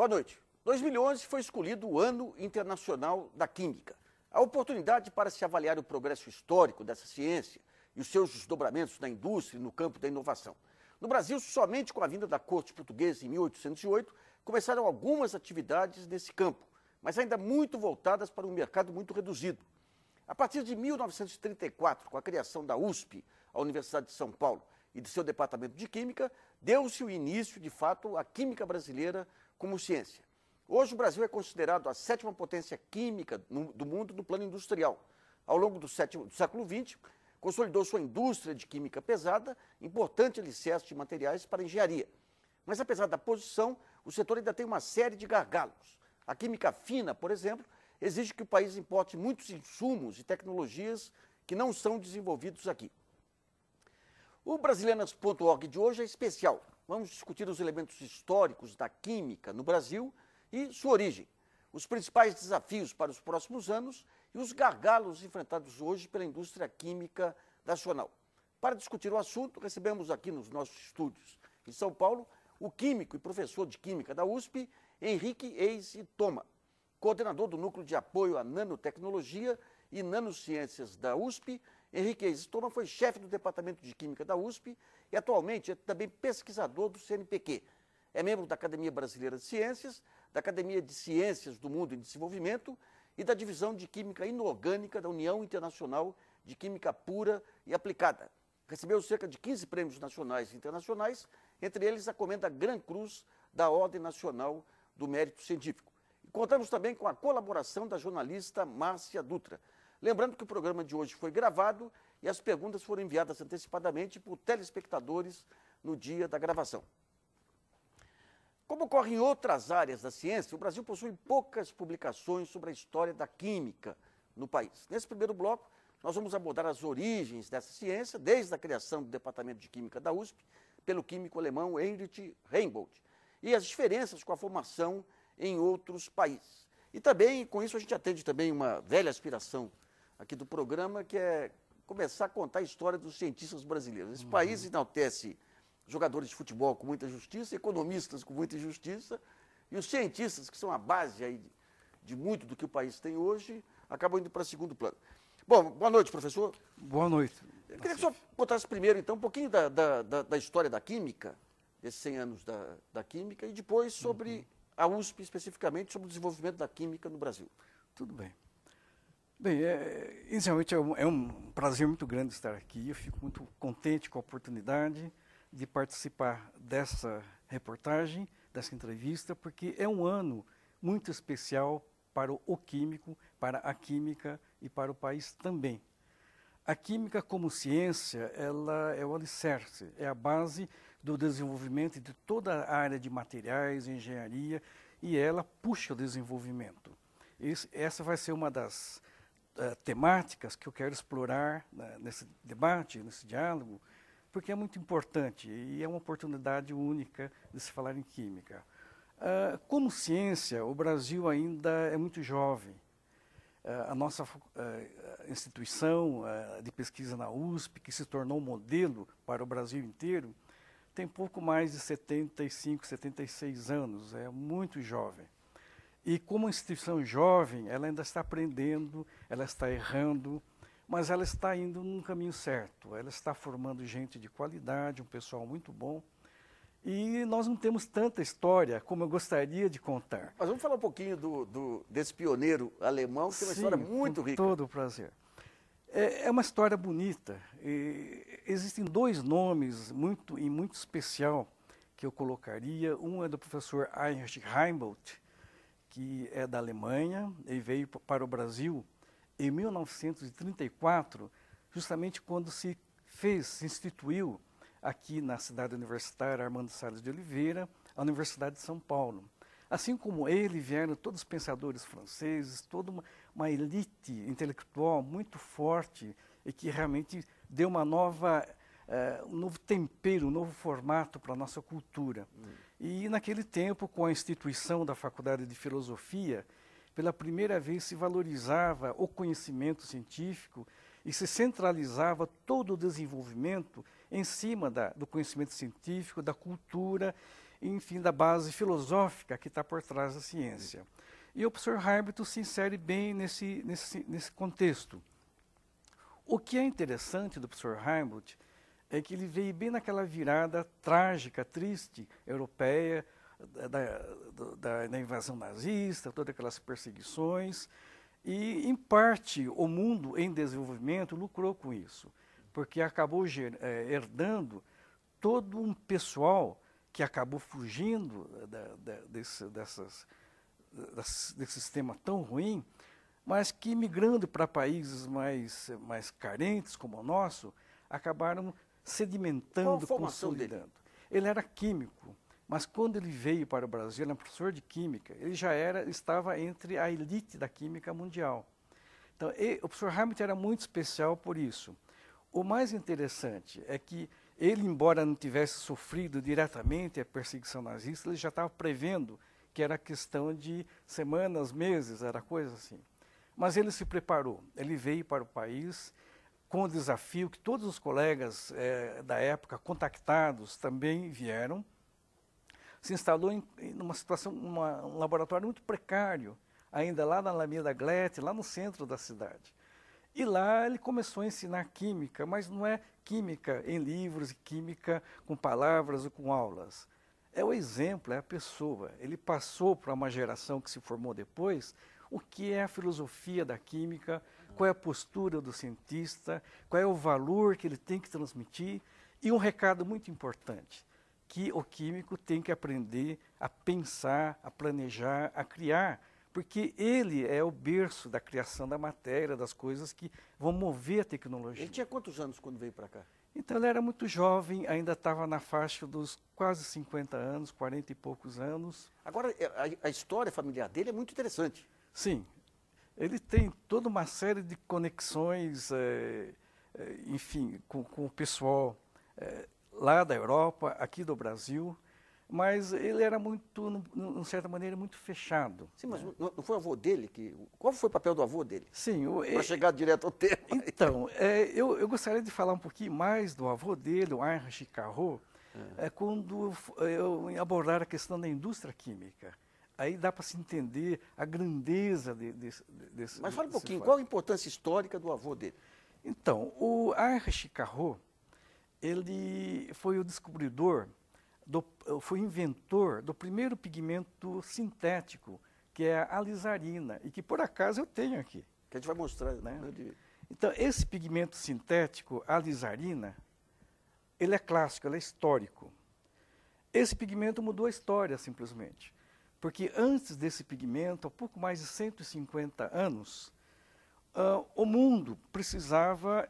Boa noite. 2011 foi escolhido o Ano Internacional da Química. A oportunidade para se avaliar o progresso histórico dessa ciência e os seus desdobramentos na indústria e no campo da inovação. No Brasil, somente com a vinda da Corte Portuguesa em 1808, começaram algumas atividades nesse campo, mas ainda muito voltadas para um mercado muito reduzido. A partir de 1934, com a criação da USP, a Universidade de São Paulo, e de seu departamento de Química, deu-se o início, de fato, à química brasileira como ciência. Hoje o Brasil é considerado a sétima potência química no, do mundo no plano industrial. Ao longo do, sétimo, do século XX, consolidou sua indústria de química pesada, importante alicerce de materiais para engenharia. Mas apesar da posição, o setor ainda tem uma série de gargalos. A química fina, por exemplo, exige que o país importe muitos insumos e tecnologias que não são desenvolvidos aqui. O brasileiras.org de hoje é especial. Vamos discutir os elementos históricos da química no Brasil e sua origem, os principais desafios para os próximos anos e os gargalos enfrentados hoje pela indústria química nacional. Para discutir o assunto, recebemos aqui nos nossos estúdios em São Paulo o químico e professor de química da USP, Henrique Eis e Toma, coordenador do Núcleo de Apoio à Nanotecnologia e Nanociências da USP Henrique Eistoma foi chefe do Departamento de Química da USP e atualmente é também pesquisador do CNPq. É membro da Academia Brasileira de Ciências, da Academia de Ciências do Mundo em Desenvolvimento e da Divisão de Química Inorgânica da União Internacional de Química Pura e Aplicada. Recebeu cerca de 15 prêmios nacionais e internacionais, entre eles a Comenda Gran Cruz da Ordem Nacional do Mérito Científico. E contamos também com a colaboração da jornalista Márcia Dutra. Lembrando que o programa de hoje foi gravado e as perguntas foram enviadas antecipadamente por telespectadores no dia da gravação. Como ocorre em outras áreas da ciência, o Brasil possui poucas publicações sobre a história da química no país. Nesse primeiro bloco, nós vamos abordar as origens dessa ciência, desde a criação do Departamento de Química da USP, pelo químico alemão Heinrich Reinbold, e as diferenças com a formação em outros países. E também, com isso, a gente atende também uma velha aspiração aqui do programa, que é começar a contar a história dos cientistas brasileiros. Esse uhum. país enaltece jogadores de futebol com muita justiça, economistas com muita justiça, e os cientistas, que são a base aí de, de muito do que o país tem hoje, acabam indo para segundo plano. Bom, boa noite, professor. Boa noite. Eu queria que o senhor contasse primeiro, então, um pouquinho da, da, da, da história da química, desses 100 anos da, da química, e depois sobre uhum. a USP, especificamente, sobre o desenvolvimento da química no Brasil. Tudo bem. Bem, é, realmente é um, é um, prazer muito grande estar aqui. Eu fico muito contente com a oportunidade de participar dessa reportagem, dessa entrevista, porque é um ano muito especial para o químico, para a química e para o país também. A química como ciência, ela é o alicerce, é a base do desenvolvimento de toda a área de materiais, engenharia, e ela puxa o desenvolvimento. Esse, essa vai ser uma das eh, temáticas que eu quero explorar né, nesse debate, nesse diálogo, porque é muito importante e é uma oportunidade única de se falar em química. Uh, como ciência, o Brasil ainda é muito jovem. Uh, a nossa ah, instituição de pesquisa na USP, que se tornou um modelo para o Brasil inteiro, tem pouco mais de 75, 76 anos, é muito jovem. E como instituição jovem, ela ainda está aprendendo, ela está errando, mas ela está indo num caminho certo. Ela está formando gente de qualidade, um pessoal muito bom. E nós não temos tanta história como eu gostaria de contar. Mas vamos falar um pouquinho do, do desse pioneiro alemão, que Sim, é uma história muito com rica. Todo o prazer. É, é uma história bonita. E existem dois nomes muito e muito especial que eu colocaria. Um é do professor Heinrich Heimboldt, que é da Alemanha e veio para o Brasil em 1934, justamente quando se fez, se instituiu aqui na cidade universitária Armando Salles de Oliveira, a Universidade de São Paulo. Assim como ele, vieram todos os pensadores franceses, toda uma, uma elite intelectual muito forte e que realmente deu uma nova, uh, um novo tempero, um novo formato para a nossa cultura. Hum. E naquele tempo, com a instituição da Faculdade de Filosofia, pela primeira vez se valorizava o conhecimento científico e se centralizava todo o desenvolvimento em cima da, do conhecimento científico, da cultura, enfim, da base filosófica que está por trás da ciência. E o professor Harbiton se insere bem nesse, nesse, nesse contexto. O que é interessante do professor Heimlich é que ele veio bem naquela virada trágica, triste, europeia, da, da, da, invasão nazista, todas aquelas perseguições. E, em parte, o mundo em desenvolvimento lucrou com isso, porque acabou ger, é, herdando todo um pessoal que acabou fugindo da, desse, dessas, desse sistema tão ruim, mas que, migrando para países mais, mais carentes, como o nosso, acabaram sedimentando, consolidando. Dele? Ele era químico, mas quando ele veio para o Brasil, ele era é professor de química, ele já era, estava entre a elite da química mundial. Então, o professor Hamilton era muito especial por isso. O mais interessante é que ele, embora não tivesse sofrido diretamente a perseguição nazista, ele já estava prevendo que era questão de semanas, meses, era coisa assim. Mas ele se preparou, ele veio para o país, com o desafio que todos os colegas eh, da época contactados também vieram, se instalou em, em uma situação, uma, um laboratório muito precário, ainda lá na Alameda Glete, lá no centro da cidade. E lá ele começou a ensinar química, mas não é química em livros, química com palavras ou com aulas. É o exemplo, é a pessoa. Ele passou para uma geração que se formou depois o que é a filosofia da química, qual é a postura do cientista, qual é o valor que ele tem que transmitir e um recado muito importante, que o químico tem que aprender a pensar, a planejar, a criar, porque ele é o berço da criação da matéria, das coisas que vão mover a tecnologia. Ele tinha quantos anos quando veio para cá? Então ele era muito jovem, ainda estava na faixa dos quase 50 anos, 40 e poucos anos. Agora, é, a, a, história familiar dele é muito interessante. Sim, ele tem toda uma série de conexões, é, enfim, com, com, o pessoal é, lá da Europa, aqui do Brasil, mas ele era muito, de certa maneira, muito fechado. Sim, mas né? não foi o avô dele que... Qual foi o papel do avô dele? Sim. Para chegar direto ao tema. Então, é, eu, eu, gostaria de falar um pouquinho mais do avô dele, o Heinrich Carro, é. quando eu abordar a questão da indústria química aí dá para se entender a grandeza de, de, desse. Mas fala um pouquinho, fato. qual a importância histórica do avô dele? Então, o Archie Carrot, ele foi o descobridor, do, foi o inventor do primeiro pigmento sintético, que é a alizarina, e que por acaso eu tenho aqui. Que a gente vai mostrar, né? né então, esse pigmento sintético, a alizarina, ele é clássico, ele é histórico. Esse pigmento mudou a história, simplesmente. Porque antes desse pigmento, há pouco mais de 150 anos, uh, o mundo precisava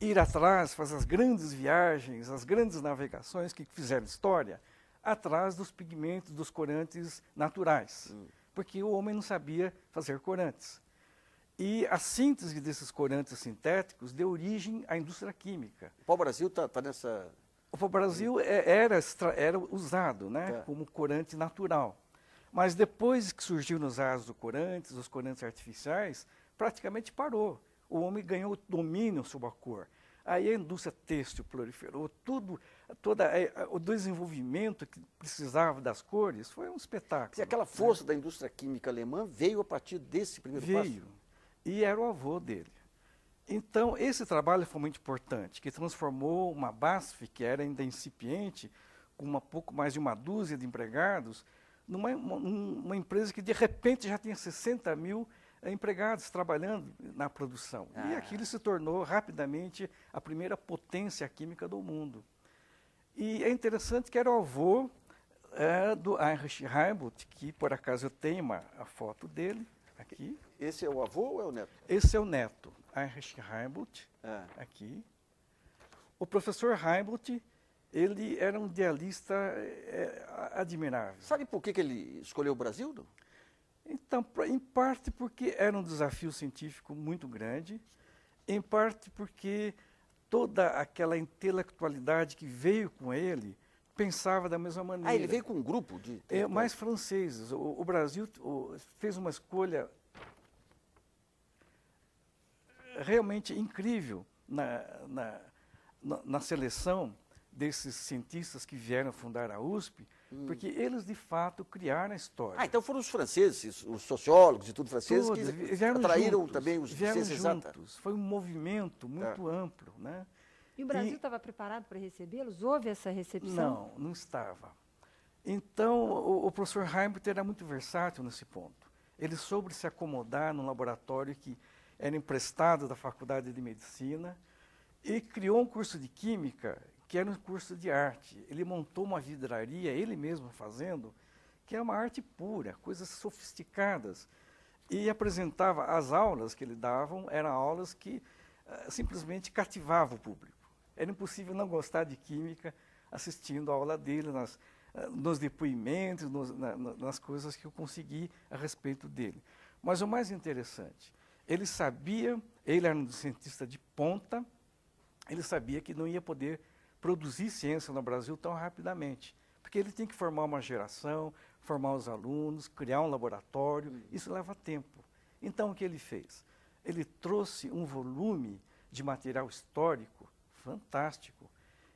ir atrás, fazer as grandes viagens, as grandes navegações que fizeram história, atrás dos pigmentos, dos corantes naturais. Hum. Porque o homem não sabia fazer corantes. E a síntese desses corantes sintéticos deu origem à indústria química. O pau-brasil está tá nessa... O pau-brasil é, era, era usado né, tá. como corante natural. Mas depois que surgiu nos asos do corantes, os corantes artificiais, praticamente parou. O homem ganhou domínio sobre a cor. Aí a indústria têxtil proliferou, tudo, todo é, é, o desenvolvimento que precisava das cores foi um espetáculo. E aquela né? força né? da indústria química alemã veio a partir desse primeiro veio, passo? Veio, e era o avô dele. Então, esse trabalho foi muito importante, que transformou uma BASF, que era ainda incipiente, com uma pouco mais de uma dúzia de empregados, numa uma empresa que de repente já tinha 60 mil empregados trabalhando na produção. Ah. E aquilo se tornou rapidamente a primeira potência química do mundo. E é interessante que era o avô é, do Heinrich Heimbutt, que por acaso eu tenho uma, a foto dele aqui. Esse é o avô ou é o neto? Esse é o neto, Heinrich Heimbutt, ah. aqui. O professor Heimbutt ele era um idealista é, admirável. Sabe por que, que ele escolheu o Brasil? Não? Então, pra, em parte porque era um desafio científico muito grande, em parte porque toda aquela intelectualidade que veio com ele pensava da mesma maneira. Ah, ele veio com um grupo de... É, mais franceses. O, o Brasil o, fez uma escolha realmente incrível na, na, na, na seleção desses cientistas que vieram fundar a USP, hum. porque eles de fato criaram a história. Ah, então foram os franceses, os sociólogos e tudo franceses Todos, que atraíram juntos, também os vieram juntos. Exata. Foi um movimento muito é. amplo, né? E o Brasil estava preparado para recebê-los? Houve essa recepção? Não, não estava. Então, o, o professor Heimbutter era muito versátil nesse ponto. Ele soube se acomodar num laboratório que era emprestado da Faculdade de Medicina e criou um curso de Química que era um curso de arte. Ele montou uma vidraria, ele mesmo fazendo, que era é uma arte pura, coisas sofisticadas. E apresentava as aulas que ele davam, eram aulas que uh, simplesmente cativavam o público. Era impossível não gostar de química assistindo a aula dele, nas, uh, nos depoimentos, nos, na, nas coisas que eu consegui a respeito dele. Mas o mais interessante, ele sabia, ele era um cientista de ponta, ele sabia que não ia poder produzir ciência no Brasil tão rapidamente. Porque ele tem que formar uma geração, formar os alunos, criar um laboratório, isso leva tempo. Então, o que ele fez? Ele trouxe um volume de material histórico fantástico.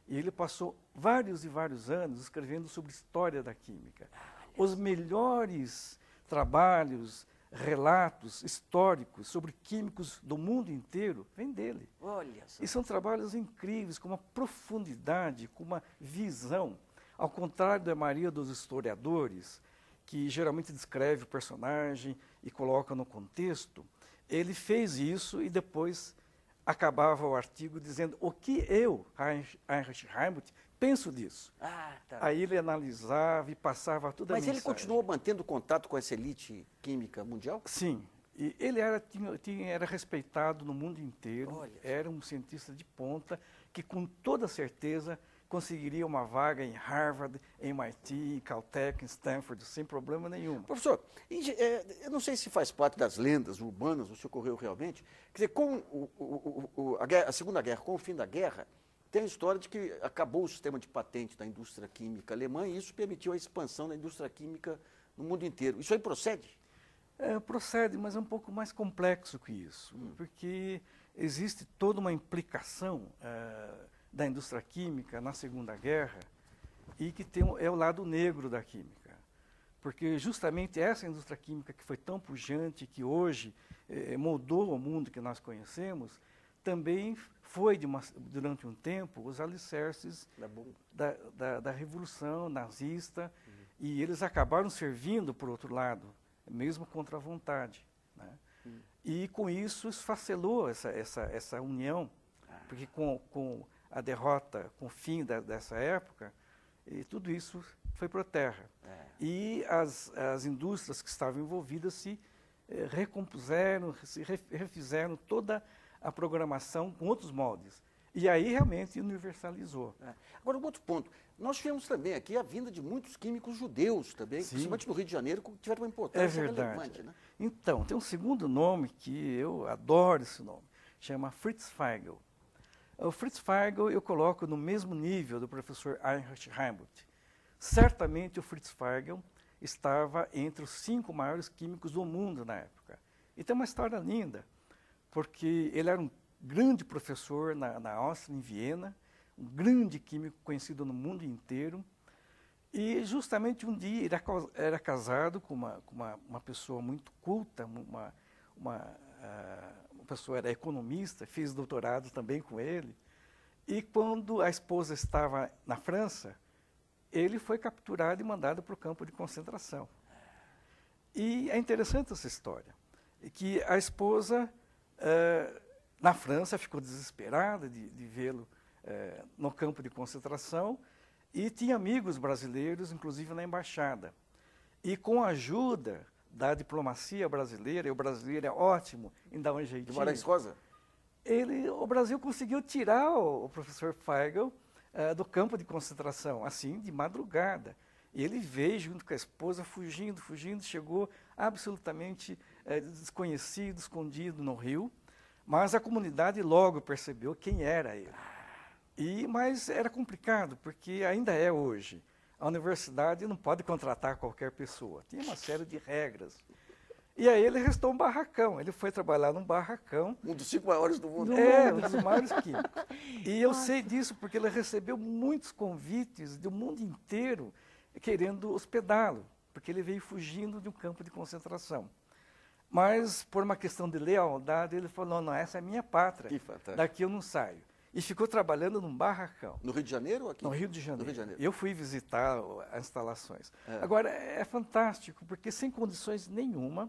E ele passou vários e vários anos escrevendo sobre história da química. Ah, os melhores trabalhos relatos históricos sobre químicos do mundo inteiro vem dele. Olha só. E são trabalhos incríveis, com uma profundidade, com uma visão. Ao contrário da maioria dos historiadores, que geralmente descreve o personagem e coloca no contexto, ele fez isso e depois acabava o artigo dizendo o que eu, Heinrich Heimuth, penso disso. Ah, tá. Aí ele analisava e passava tudo. Mas a Mas ele continuou mantendo contato com essa elite química mundial? Sim. E ele era, tinha, tinha, era respeitado no mundo inteiro, Olha. era um cientista de ponta que, com toda certeza, conseguiria uma vaga em Harvard, MIT, Caltech, Stanford, sem problema nenhum. Professor, é, eu não sei se faz parte das lendas urbanas, ou se ocorreu realmente, quer dizer, com o, o, o, a, guerra, a Segunda Guerra, com o fim da guerra, tem a história de que acabou o sistema de patente da indústria química alemã e isso permitiu a expansão da indústria química no mundo inteiro. Isso aí procede? É, procede, mas é um pouco mais complexo que isso, hum. porque existe toda uma implicação é, da indústria química na Segunda Guerra e que tem, é o lado negro da química. Porque justamente é essa indústria química que foi tão pujante, que hoje é, moldou o mundo que nós conhecemos, também foi, uma, durante um tempo, os alicerces da, da, da Revolução Nazista, uhum. e eles acabaram servindo, por outro lado, mesmo contra a vontade. Né? Uhum. E com isso esfacelou essa, essa, essa união, ah. porque com, com a derrota, com o fim da, dessa época, tudo isso foi para a terra. É. E as, as indústrias que estavam envolvidas se eh, recompuseram, se refizeram toda a a programação com outros moldes. E aí realmente universalizou. É. Agora, um outro ponto. Nós tivemos também aqui a vinda de muitos químicos judeus também, Sim. principalmente no Rio de Janeiro, que tiveram uma importância é relevante. Né? Então, tem um segundo nome que eu adoro esse nome, chama Fritz Feigl. O Fritz Feigl eu coloco no mesmo nível do professor Heinrich Heimlich. Certamente o Fritz Feigl estava entre os cinco maiores químicos do mundo na época. E tem uma história linda porque ele era um grande professor na, na Áustria, em Viena, um grande químico conhecido no mundo inteiro. E justamente um dia ele era casado com uma, com uma, uma pessoa muito culta, uma, uma, ah, uma pessoa era economista, fez doutorado também com ele. E quando a esposa estava na França, ele foi capturado e mandado para o campo de concentração. E é interessante essa história, que a esposa ah, na França ficou desesperada de, de vê-lo eh, no campo de concentração e tinha amigos brasileiros, inclusive na embaixada. E com a ajuda da diplomacia brasileira, e o brasileiro é ótimo em dar um jeitinho. Guimarães Rosa? Ele, o Brasil conseguiu tirar o, o professor Feigl uh, do campo de concentração, assim, de madrugada. E ele veio junto com a esposa, fugindo, fugindo, chegou absolutamente é, desconhecido, escondido no rio, mas a comunidade logo percebeu quem era ele. E, mas era complicado, porque ainda é hoje. A universidade não pode contratar qualquer pessoa, tinha uma série de regras. E aí ele restou um barracão. Ele foi trabalhar num barracão. Um dos cinco maiores do mundo. É, um dos maiores químicos. E eu Nossa. sei disso porque ele recebeu muitos convites do mundo inteiro querendo hospedá-lo, porque ele veio fugindo de um campo de concentração. Mas, por uma questão de lealdade, ele falou: não, essa é minha pátria. Daqui eu não saio. E ficou trabalhando num barracão. No Rio de Janeiro ou aqui? No Rio de Janeiro. Rio de Janeiro. Eu fui visitar as instalações. É. Agora, é fantástico, porque sem condições nenhuma,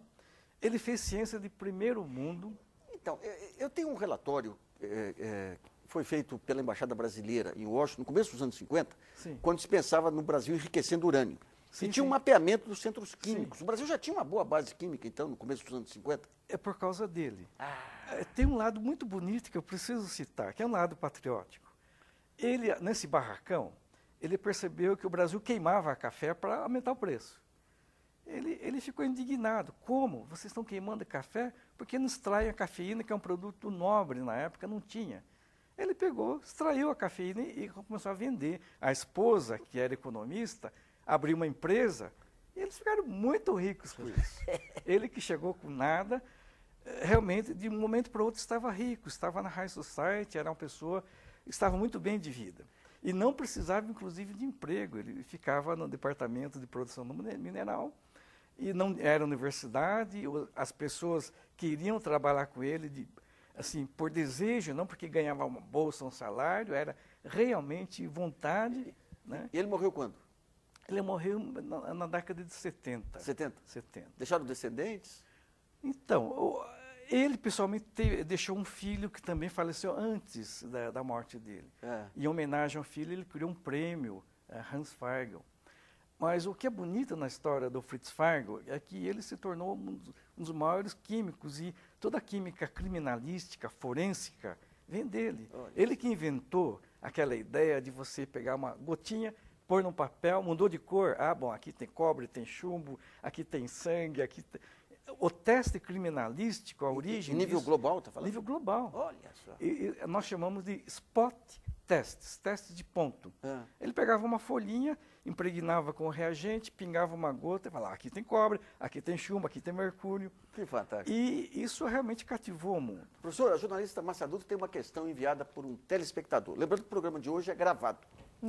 ele fez ciência de primeiro mundo. Então, é, é, eu tenho um relatório é, é, que foi feito pela Embaixada Brasileira em Washington, no começo dos anos 50, Sim. quando se pensava no Brasil enriquecendo urânio. Sim, e tinha sim. um mapeamento dos centros químicos. Sim. O Brasil já tinha uma boa base química, então, no começo dos anos 50? É por causa dele. Ah. É, tem um lado muito bonito que eu preciso citar, que é um lado patriótico. Ele, nesse barracão, ele percebeu que o Brasil queimava café para aumentar o preço. Ele, ele ficou indignado. Como? Vocês estão queimando café porque não extraem a cafeína, que é um produto nobre na época, não tinha. Ele pegou, extraiu a cafeína e começou a vender. A esposa, que era economista, abrir uma empresa, e eles ficaram muito ricos com isso. Ele que chegou com nada, eh, realmente, de um momento para outro, estava rico, estava na high society, era uma pessoa, estava muito bem de vida. E não precisava, inclusive, de emprego. Ele ficava no departamento de produção mineral, e não era universidade, as pessoas queriam trabalhar com ele de, assim, por desejo, não porque ganhava uma bolsa, um salário, era realmente vontade. Né? E ele morreu quando? Ele morreu na, na, década de 70. 70? 70. Deixaram descendentes? Então, ele pessoalmente teve, deixou um filho que também faleceu antes da, da morte dele. É. Em homenagem ao filho, ele criou um prêmio, é, Hans Fargel. Mas o que é bonito na história do Fritz Fargo é que ele se tornou um dos maiores químicos e toda a química criminalística, forênsica, vem dele. Olha. Ele que inventou aquela ideia de você pegar uma gotinha pôr num papel, mudou de cor. Ah, bom, aqui tem cobre, tem chumbo, aqui tem sangue, aqui tem... O teste criminalístico, a origem. Nível disso, global, está falando? Nível global. Olha só. E, e nós chamamos de spot testes, testes de ponto. Ah. Ele pegava uma folhinha, impregnava com o reagente, pingava uma gota e falava: aqui tem cobre, aqui tem chumbo, aqui tem mercúrio. Que fantástico. E isso realmente cativou o mundo. Professor, a jornalista Márcia Dutra tem uma questão enviada por um telespectador. Lembrando que o programa de hoje é gravado.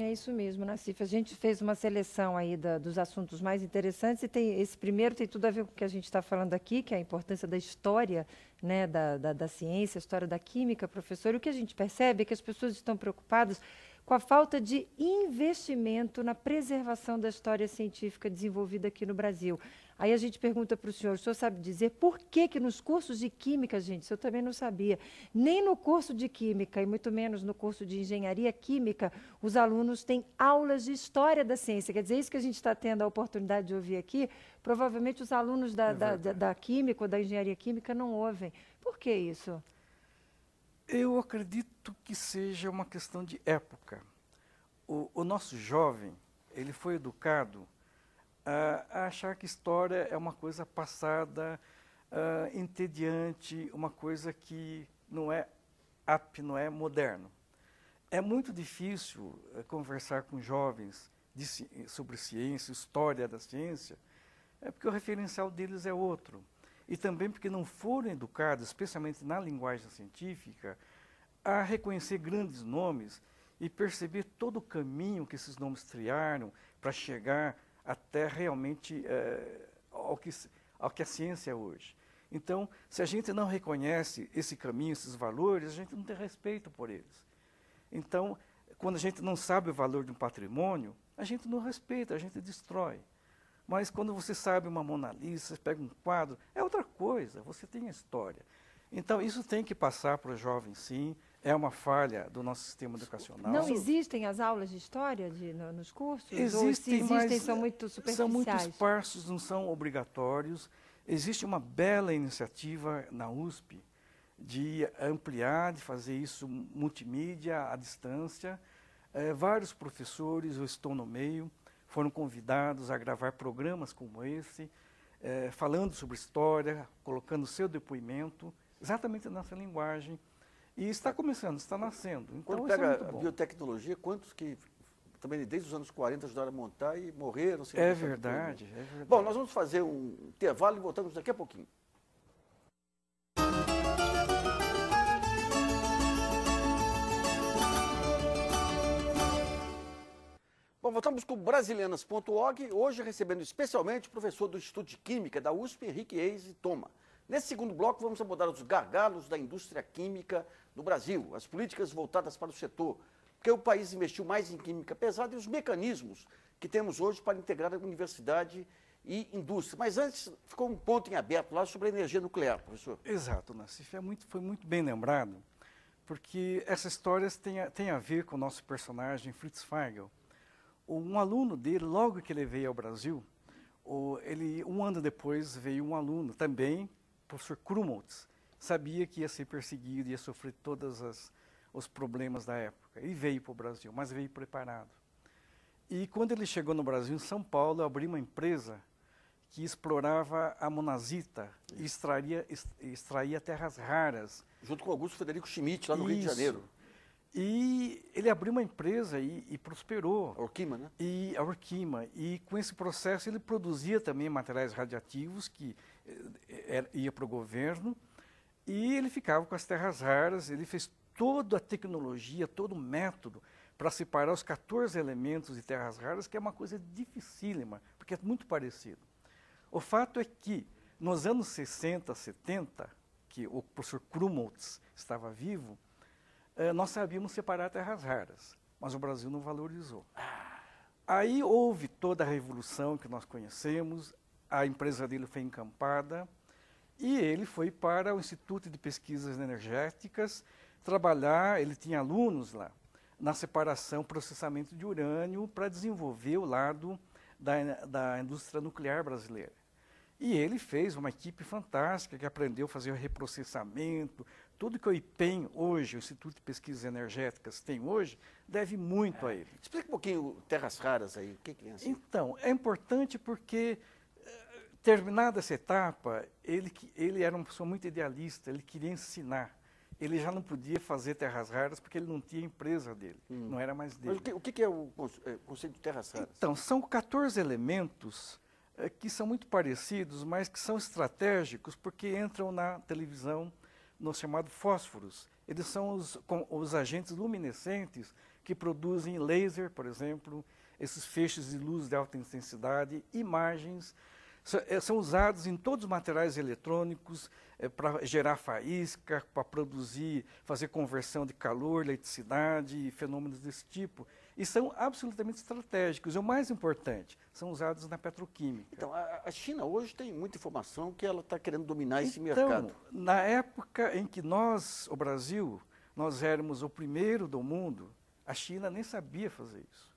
É isso mesmo, Nacif. A gente fez uma seleção aí da, dos assuntos mais interessantes e tem esse primeiro tem tudo a ver com o que a gente está falando aqui, que é a importância da história né, da, da, da ciência, a história da química, professor. E o que a gente percebe é que as pessoas estão preocupadas com a falta de investimento na preservação da história científica desenvolvida aqui no Brasil. Aí a gente pergunta para o senhor, o senhor sabe dizer por que que nos cursos de química, gente, eu também não sabia, nem no curso de química e muito menos no curso de engenharia química, os alunos têm aulas de história da ciência. Quer dizer, isso que a gente está tendo a oportunidade de ouvir aqui, provavelmente os alunos da, é da, da, da química ou da engenharia química não ouvem. Por que isso? Eu acredito que seja uma questão de época. O, o nosso jovem, ele foi educado a achar que história é uma coisa passada, uh, entediante, uma coisa que não é up, não é moderno. É muito difícil uh, conversar com jovens de, sobre ciência, história da ciência, é porque o referencial deles é outro. E também porque não foram educados, especialmente na linguagem científica, a reconhecer grandes nomes e perceber todo o caminho que esses nomes triaram para chegar até realmente é, ao, que, ao que a ciência é hoje. Então, se a gente não reconhece esse caminho, esses valores, a gente não tem respeito por eles. Então, quando a gente não sabe o valor de um patrimônio, a gente não respeita, a gente destrói. Mas quando você sabe uma Mona Lisa, pega um quadro, é outra coisa, você tem a história. Então, isso tem que passar para os jovens, sim. É uma falha do nosso sistema educacional. Não existem as aulas de história de, no, nos cursos? Existem, existem são muito superficiais? São muito esparsos, não são obrigatórios. Existe uma bela iniciativa na USP de ampliar, de fazer isso multimídia, à distância. É, vários professores, eu estou no meio, foram convidados a gravar programas como esse, é, falando sobre história, colocando seu depoimento, exatamente na nossa linguagem, e está começando, está nascendo. Então, Quando pega é a biotecnologia, quantos que também desde os anos 40 ajudaram a montar e morreram? É verdade, é verdade. Bom, nós vamos fazer um intervalo e voltamos daqui a pouquinho. Bom, voltamos com brasilianas.org, hoje recebendo especialmente o professor do Instituto de Química da USP, Henrique Eise Toma. Nesse segundo bloco, vamos abordar os gargalos da indústria química no Brasil, as políticas voltadas para o setor, porque o país investiu mais em química pesada e os mecanismos que temos hoje para integrar a universidade e indústria. Mas antes, ficou um ponto em aberto lá sobre a energia nuclear, professor. Exato, Nassif, é muito, foi muito bem lembrado, porque essas histórias têm a, a ver com o nosso personagem, Fritz Feigl. Um aluno dele, logo que ele veio ao Brasil, ele, um ano depois veio um aluno, também, professor Krumholtz, sabia que ia ser perseguido, ia sofrer todos os problemas da época. E veio para o Brasil, mas veio preparado. E quando ele chegou no Brasil, em São Paulo, abriu uma empresa que explorava a monazita e extraía, extraía terras raras. Junto com Augusto Frederico Schmidt, lá no Isso. Rio de Janeiro. E ele abriu uma empresa e, e prosperou. A Orquima, né? E a Orquima. E com esse processo ele produzia também materiais radioativos que eh, eh, era, ia para o governo e ele ficava com as terras raras, ele fez toda a tecnologia, todo o método para separar os 14 elementos de terras raras, que é uma coisa dificílima, porque é muito parecido. O fato é que, nos anos 60, 70, que o professor Krumholtz estava vivo, eh, nós sabíamos separar terras raras, mas o Brasil não valorizou. Aí houve toda a revolução que nós conhecemos, a empresa dele foi encampada, e ele foi para o Instituto de Pesquisas Energéticas trabalhar, ele tinha alunos lá, na separação, processamento de urânio, para desenvolver o lado da, da indústria nuclear brasileira. E ele fez uma equipe fantástica que aprendeu a fazer o reprocessamento. Tudo que o IPEM hoje, o Instituto de Pesquisas Energéticas, tem hoje, deve muito é. a ele. Explica um pouquinho Terras Raras aí, o que é assim? Então, é importante porque terminada essa etapa, ele, ele era uma pessoa muito idealista, ele queria ensinar. Ele já não podia fazer terras raras porque ele não tinha empresa dele, hum. não era mais dele. Mas o que, o que é o é, conceito de terras raras? Então, são 14 elementos é, que são muito parecidos, mas que são estratégicos porque entram na televisão no chamado fósforos. Eles são os, com, os agentes luminescentes que produzem laser, por exemplo, esses feixes de luz de alta intensidade, imagens, eh, são usados em todos os materiais eletrônicos é, eh, para gerar faísca, para produzir, fazer conversão de calor, eletricidade e fenômenos desse tipo. E são absolutamente estratégicos. E o mais importante, são usados na petroquímica. Então, a, China hoje tem muita informação que ela está querendo dominar esse então, mercado. Na época em que nós, o Brasil, nós éramos o primeiro do mundo, a China nem sabia fazer isso.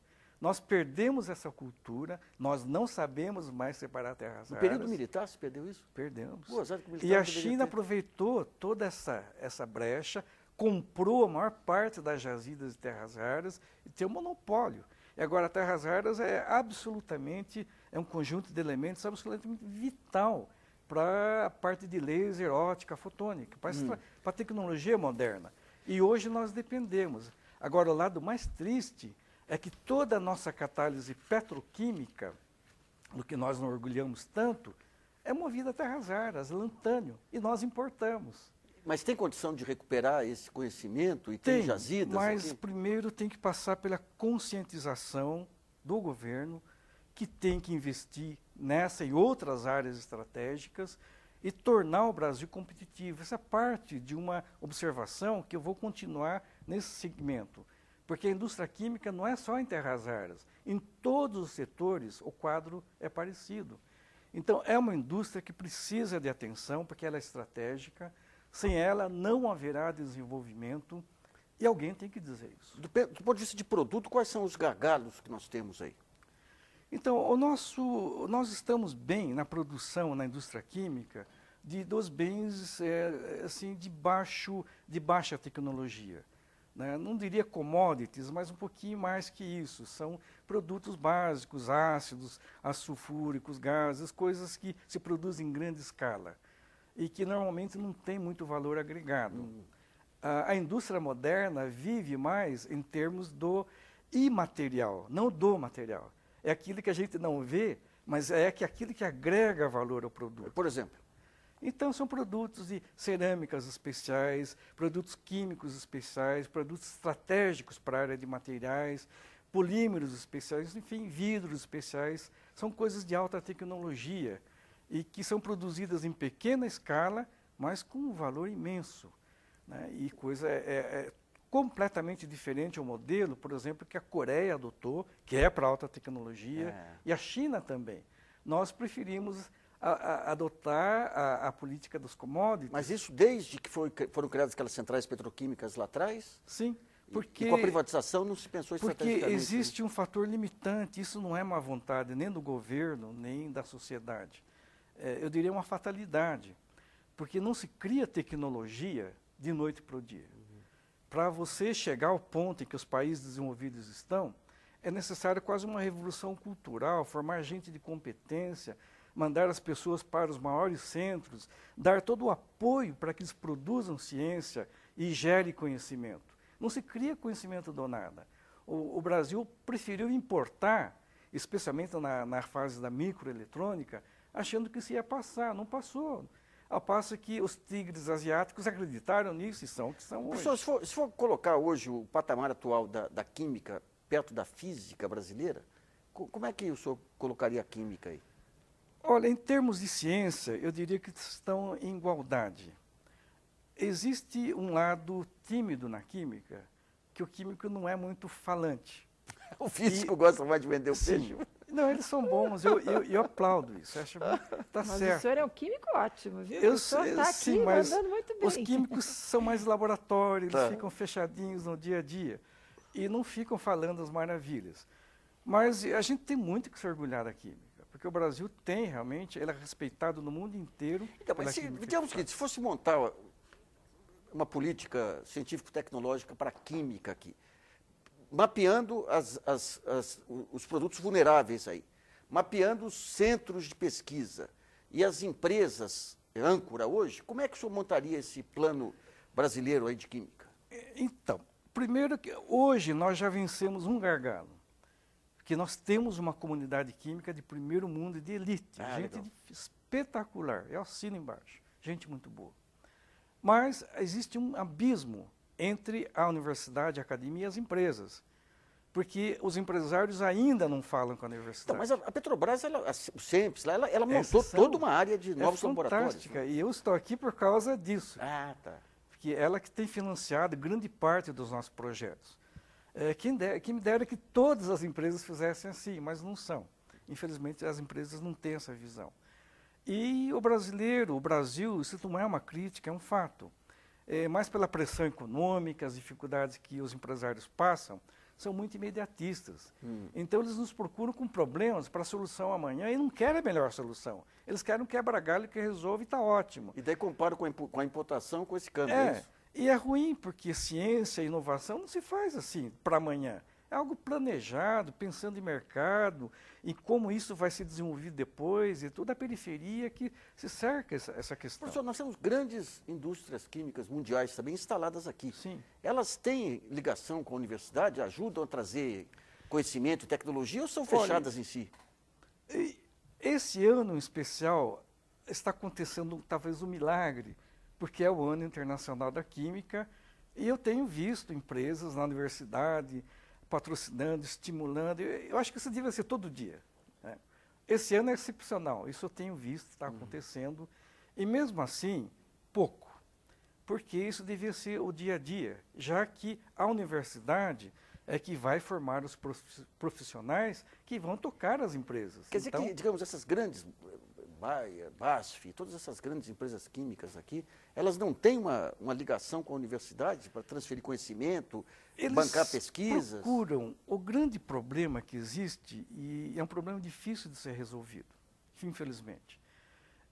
Nós perdemos essa cultura, nós não sabemos mais separar terras no raras. No período militar se perdeu isso? Perdemos. Pô, e a China ter... aproveitou toda essa, essa brecha, comprou a maior parte das jazidas de terras raras e tem um monopólio. E agora, terras raras é absolutamente, é um conjunto de elementos absolutamente vital para a parte de laser, ótica, fotônica, para hum. a tecnologia moderna. E hoje nós dependemos. Agora, o lado mais triste é que toda a nossa catálise petroquímica, do que nós não orgulhamos tanto, é movida a terras raras, lantânio, e nós importamos. Mas tem condição de recuperar esse conhecimento e tem, tem jazidas? Mas aqui? primeiro tem que passar pela conscientização do governo, que tem que investir nessa e outras áreas estratégicas e tornar o Brasil competitivo. Essa parte de uma observação que eu vou continuar nesse segmento. Porque a indústria química não é só em terras raras. Em todos os setores, o quadro é parecido. Então, é uma indústria que precisa de atenção, porque ela é estratégica. Sem ela, não haverá desenvolvimento. E alguém tem que dizer isso. Do, do ponto de vista de produto, quais são os gargalos que nós temos aí? Então, o nosso, nós estamos bem na produção, na indústria química, de, dos bens é, assim, de, baixo, de baixa tecnologia né, não diria commodities, mas um pouquinho mais que isso. São produtos básicos, ácidos, sulfúricos, gases, coisas que se produzem em grande escala e que normalmente não tem muito valor agregado. Hum. A, a indústria moderna vive mais em termos do imaterial, não do material. É aquilo que a gente não vê, mas é que aquilo que agrega valor ao produto. Por exemplo? Então, são produtos de cerâmicas especiais, produtos químicos especiais, produtos estratégicos para a área de materiais, polímeros especiais, enfim, vidros especiais. São coisas de alta tecnologia e que são produzidas em pequena escala, mas com um valor imenso. Né? E coisa é, é, é completamente diferente ao modelo, por exemplo, que a Coreia adotou, que é para alta tecnologia, é. e a China também. Nós preferimos a, a, adotar a, a, política dos commodities. Mas isso desde que foi, foram criadas aquelas centrais petroquímicas lá atrás? Sim. Porque, e com a privatização não se pensou Porque né? existe um fator limitante, isso não é uma vontade nem do governo, nem da sociedade. É, eu diria uma fatalidade, porque não se cria tecnologia de noite para o dia. Uhum. Para você chegar ao ponto em que os países desenvolvidos estão, é necessário quase uma revolução cultural, formar gente de competência, mandar as pessoas para os maiores centros, dar todo o apoio para que eles produzam ciência e gerem conhecimento. Não se cria conhecimento do nada. O, o Brasil preferiu importar, especialmente na, na fase da microeletrônica, achando que se ia passar, não passou. Ao passo que os tigres asiáticos acreditaram nisso e são o que são hoje. Pessoal, se for, se for colocar hoje o patamar atual da, da química perto da física brasileira, como é que o senhor colocaria a química aí? Olha, em termos de ciência, eu diria que estão em igualdade. Existe um lado tímido na química, que o químico não é muito falante. O físico e, gosta mais de vender o sim. peixe. Não, eles são bons, eu, eu, eu aplaudo isso, acho tá mas certo. o senhor é um químico ótimo, viu? Eu, o senhor está aqui sim, mas muito bem. Os químicos são mais laboratórios, tá. eles ficam fechadinhos no dia a dia e não ficam falando as maravilhas. Mas a gente tem muito que se orgulhar da química. Porque o Brasil tem realmente, ele é respeitado no mundo inteiro. Então, mas se, digamos que se fosse montar uma política científico-tecnológica para química aqui, mapeando as, as, as, os produtos vulneráveis aí, mapeando os centros de pesquisa e as empresas âncora hoje, como é que o senhor montaria esse plano brasileiro aí de química? Então, primeiro que hoje nós já vencemos um gargalo. Porque nós temos uma comunidade química de primeiro mundo, de elite, ah, gente legal. espetacular, eu assino embaixo, gente muito boa. Mas existe um abismo entre a universidade, a academia e as empresas porque os empresários ainda não falam com a universidade. Então, mas a Petrobras, ela, o SEMPS, ela, ela é montou são, toda uma área de é novos é laboratórios. Né? E eu estou aqui por causa disso. Ah, tá. Porque ela que tem financiado grande parte dos nossos projetos. É, quem, der, quem me dera que todas as empresas fizessem assim, mas não são. Infelizmente, as empresas não têm essa visão. E o brasileiro, o Brasil, isso não é uma crítica, é um fato. É, mas pela pressão econômica, as dificuldades que os empresários passam, são muito imediatistas. Hum. Então, eles nos procuram com problemas para solução amanhã e não querem a melhor solução. Eles querem um quebra-galho que resolve e está ótimo. E daí comparo com a, com a importação com esse câmbio, é, é isso? E é ruim, porque ciência e inovação não se faz assim para amanhã. É algo planejado, pensando em mercado, em como isso vai ser desenvolvido depois, e toda a periferia que se cerca essa, essa questão. Professor, nós temos grandes indústrias químicas mundiais também instaladas aqui. Sim. Elas têm ligação com a universidade, ajudam a trazer conhecimento e tecnologia ou são fechadas Olha, em si? Esse ano em especial está acontecendo talvez um milagre porque é o Ano Internacional da Química, e eu tenho visto empresas na universidade patrocinando, estimulando. Eu, eu acho que isso devia ser todo dia. Né? Esse ano é excepcional, isso eu tenho visto, está uhum. acontecendo, uhum. e mesmo assim, pouco, porque isso devia ser o dia a dia, já que a universidade é que vai formar os profissionais que vão tocar as empresas. Quer dizer então, que, digamos, essas grandes Bayer, BASF, todas essas grandes empresas químicas aqui, elas não têm uma, uma ligação com a universidade para transferir conhecimento, Eles bancar pesquisas? procuram. O grande problema que existe, e é um problema difícil de ser resolvido, infelizmente,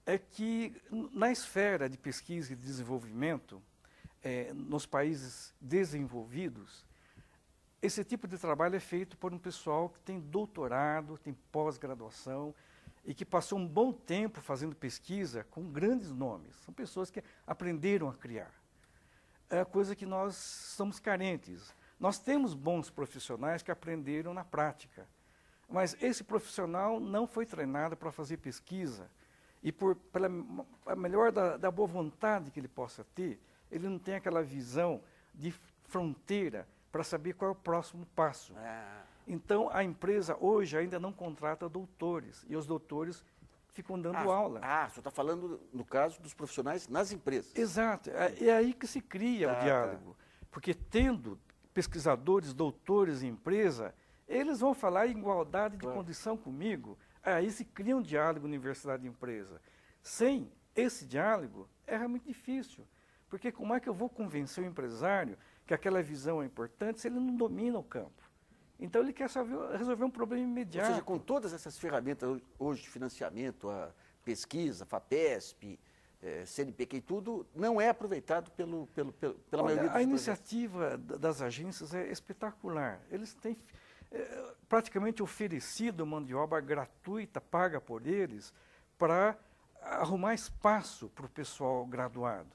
é que na esfera de pesquisa e desenvolvimento, é, nos países desenvolvidos, esse tipo de trabalho é feito por um pessoal que tem doutorado, tem pós-graduação, e que passou um bom tempo fazendo pesquisa com grandes nomes. São pessoas que aprenderam a criar. É coisa que nós somos carentes. Nós temos bons profissionais que aprenderam na prática, mas esse profissional não foi treinado para fazer pesquisa. E por, pela a melhor da, da boa vontade que ele possa ter, ele não tem aquela visão de fronteira para saber qual é o próximo passo. Ah. Então, a empresa hoje ainda não contrata doutores, e os doutores ficam dando ah, aula. Ah, você está falando, no caso, dos profissionais nas empresas. Exato. É, é aí que se cria tá, o tá. diálogo. Tá. Porque tendo pesquisadores, doutores em empresa, eles vão falar em igualdade claro. de condição comigo. É aí se cria um diálogo universidade e empresa. Sem esse diálogo, é muito difícil. Porque como é que eu vou convencer o empresário que aquela visão é importante se ele não domina o campo? Então ele quer resolver um problema imediato. Ou seja, com todas essas ferramentas hoje de financiamento, a pesquisa, FAPESP, é, eh, CNPq e tudo, não é aproveitado pelo, pelo, pelo pela Olha, maioria dos A iniciativa projetos. das agências é espetacular. Eles têm eh, eh, praticamente oferecido mão de obra gratuita, paga por eles, para arrumar espaço para o pessoal graduado.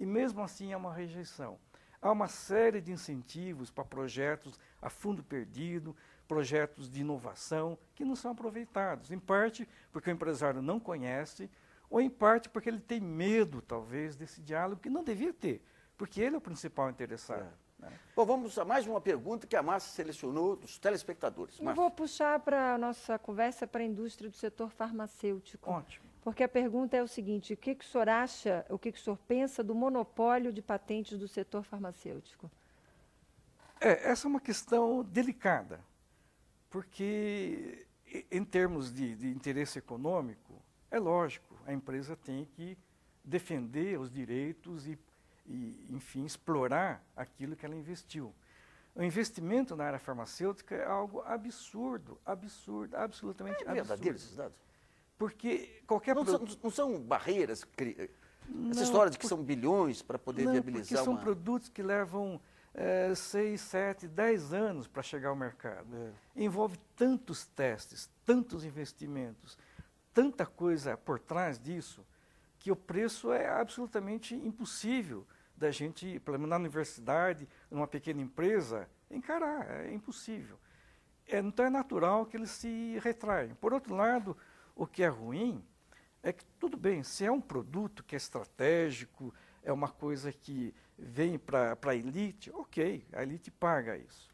E mesmo assim é uma rejeição. Há uma série de incentivos para projetos a fundo perdido, projetos de inovação que não são aproveitados, em parte porque o empresário não conhece, ou em parte porque ele tem medo, talvez, desse diálogo que não devia ter, porque ele é o principal interessado. É. Né? Bom, vamos a mais uma pergunta que a Márcia selecionou dos telespectadores. Márcia. Eu vou puxar para a nossa conversa para a indústria do setor farmacêutico. Ótimo. Porque a pergunta é o seguinte: o que, que o senhor acha, o que, que o senhor pensa do monopólio de patentes do setor farmacêutico? É, essa é uma questão delicada, porque em termos de, de interesse econômico, é lógico, a empresa tem que defender os direitos e, e, enfim, explorar aquilo que ela investiu. O investimento na área farmacêutica é algo absurdo, absurdo, absolutamente é verdadeiro esses dados? Porque qualquer... Não, produto... são, não são barreiras... Cri... Essa história de que por... são bilhões para poder não, viabilizar porque são produtos que levam é, 6, 7, 10 anos para chegar ao mercado. É. Envolve tantos testes, tantos investimentos, tanta coisa por trás disso, que o preço é absolutamente impossível da gente, pelo menos na universidade, numa pequena empresa, encarar. É impossível. É, então é natural que eles se retraem. Por outro lado, o que é ruim é que, tudo bem, se é um produto que é estratégico, é uma coisa que vem para a elite, ok, a elite paga isso.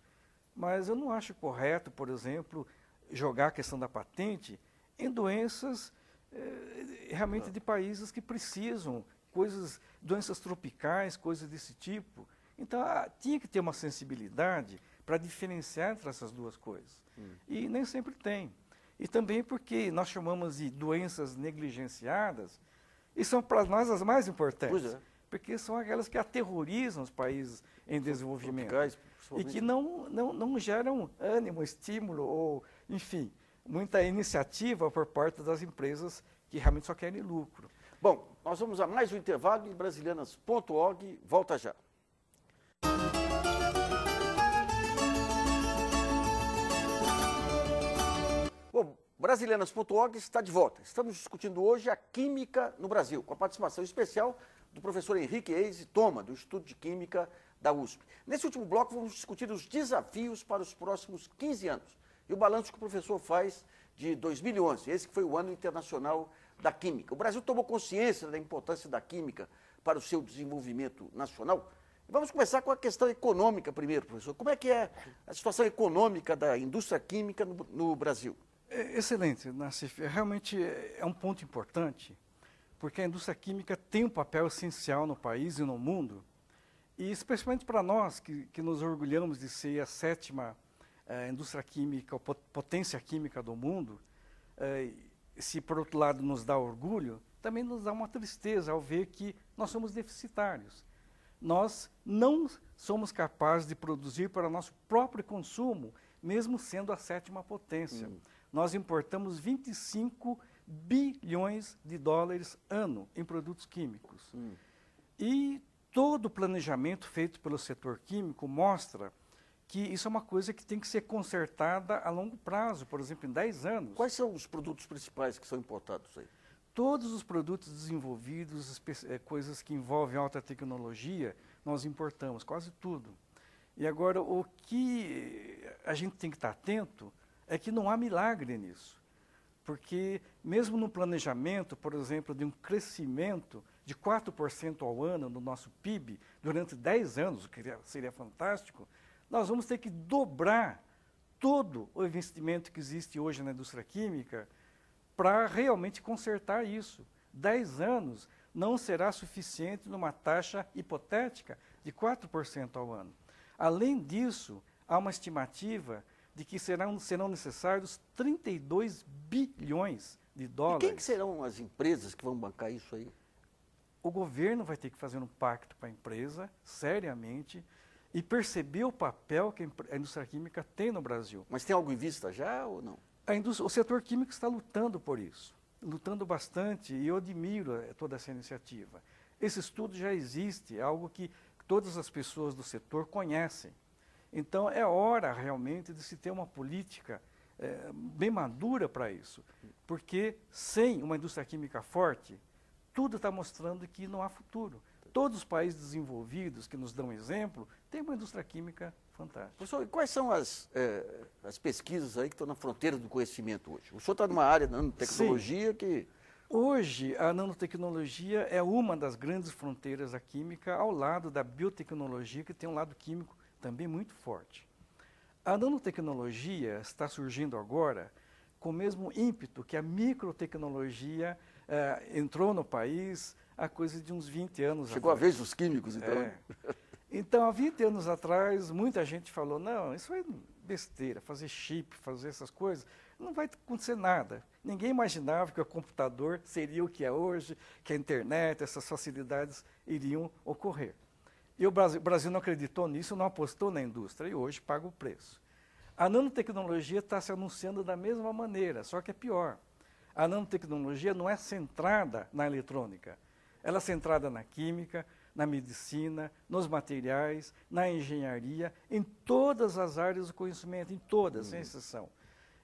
Mas eu não acho correto, por exemplo, jogar a questão da patente em doenças eh, realmente de países que precisam, coisas, doenças tropicais, coisas desse tipo. Então, ah, tinha que ter uma sensibilidade para diferenciar entre essas duas coisas. Hum. E nem sempre tem. E também porque nós chamamos de doenças negligenciadas, e são para nós as mais importantes. Pois é porque são aquelas que aterrorizam os países em desenvolvimento e que não, não, não geram ânimo, estímulo ou, enfim, muita iniciativa por parte das empresas que realmente só querem lucro. Bom, nós vamos a mais um intervalo em brasilianas.org. Volta já. Bom, brasilianas.org está de volta. Estamos discutindo hoje a química no Brasil, com a participação especial do professor Henrique Eise Toma, do Instituto de Química da USP. Nesse último bloco, vamos discutir os desafios para os próximos 15 anos e o balanço que o professor faz de 2011, esse que foi o ano internacional da química. O Brasil tomou consciência da importância da química para o seu desenvolvimento nacional. Vamos começar com a questão econômica primeiro, professor. Como é que é a situação econômica da indústria química no, no Brasil? É, excelente, Nassif. É, realmente é um ponto importante porque a indústria química tem um papel essencial no país e no mundo, e especialmente para nós, que, que nos orgulhamos de ser a sétima eh, indústria química, ou potência química do mundo, eh, se por outro lado nos dá orgulho, também nos dá uma tristeza ao ver que nós somos deficitários. Nós não somos capazes de produzir para nosso próprio consumo, mesmo sendo a sétima potência. Hum. Nós importamos 25 bilhões de dólares ano em produtos químicos. Hum. E todo o planejamento feito pelo setor químico mostra que isso é uma coisa que tem que ser consertada a longo prazo, por exemplo, em 10 anos. Quais são os produtos principais que são importados aí? Todos os produtos desenvolvidos, eh, coisas que envolvem alta tecnologia, nós importamos, quase tudo. E agora, o que a gente tem que estar atento é que não há milagre nisso. Porque mesmo no planejamento, por exemplo, de um crescimento de 4% ao ano no nosso PIB durante 10 anos, o que seria fantástico, nós vamos ter que dobrar todo o investimento que existe hoje na indústria química para realmente consertar isso. 10 anos não será suficiente numa taxa hipotética de 4% ao ano. Além disso, há uma estimativa de que serão, serão necessários 32 bilhões de dólares. E quem que serão as empresas que vão bancar isso aí? O governo vai ter que fazer um pacto com a empresa, seriamente, e perceber o papel que a indústria química tem no Brasil. Mas tem algo em vista já ou não? o setor químico está lutando por isso, lutando bastante, e eu admiro eh, toda essa iniciativa. Esse estudo já existe, é algo que todas as pessoas do setor conhecem. Então é hora realmente de se ter uma política é, bem madura para isso, porque sem uma indústria química forte, tudo está mostrando que não há futuro. Todos os países desenvolvidos que nos dão exemplo têm uma indústria química fantástica. Professor, e quais são as, é, as pesquisas aí que estão na fronteira do conhecimento hoje? O senhor está numa área de nanotecnologia Sim. que. Hoje, a nanotecnologia é uma das grandes fronteiras da química, ao lado da biotecnologia, que tem um lado químico também muito forte. A nanotecnologia está surgindo agora com o mesmo ímpeto que a microtecnologia eh, entrou no país há coisa de uns 20 anos Chegou atrás. a vez dos químicos, então. É. Então, há 20 anos atrás, muita gente falou, não, isso é besteira, fazer chip, fazer essas coisas, não vai acontecer nada. Ninguém imaginava que o computador seria o que é hoje, que a internet, essas facilidades iriam ocorrer. E o Brasil, não acreditou nisso, não apostou na indústria e hoje paga o preço. A nanotecnologia está se anunciando da mesma maneira, só que é pior. A nanotecnologia não é centrada na eletrônica. Ela é centrada na química, na medicina, nos materiais, na engenharia, em todas as áreas do conhecimento, em todas, uhum. sem exceção.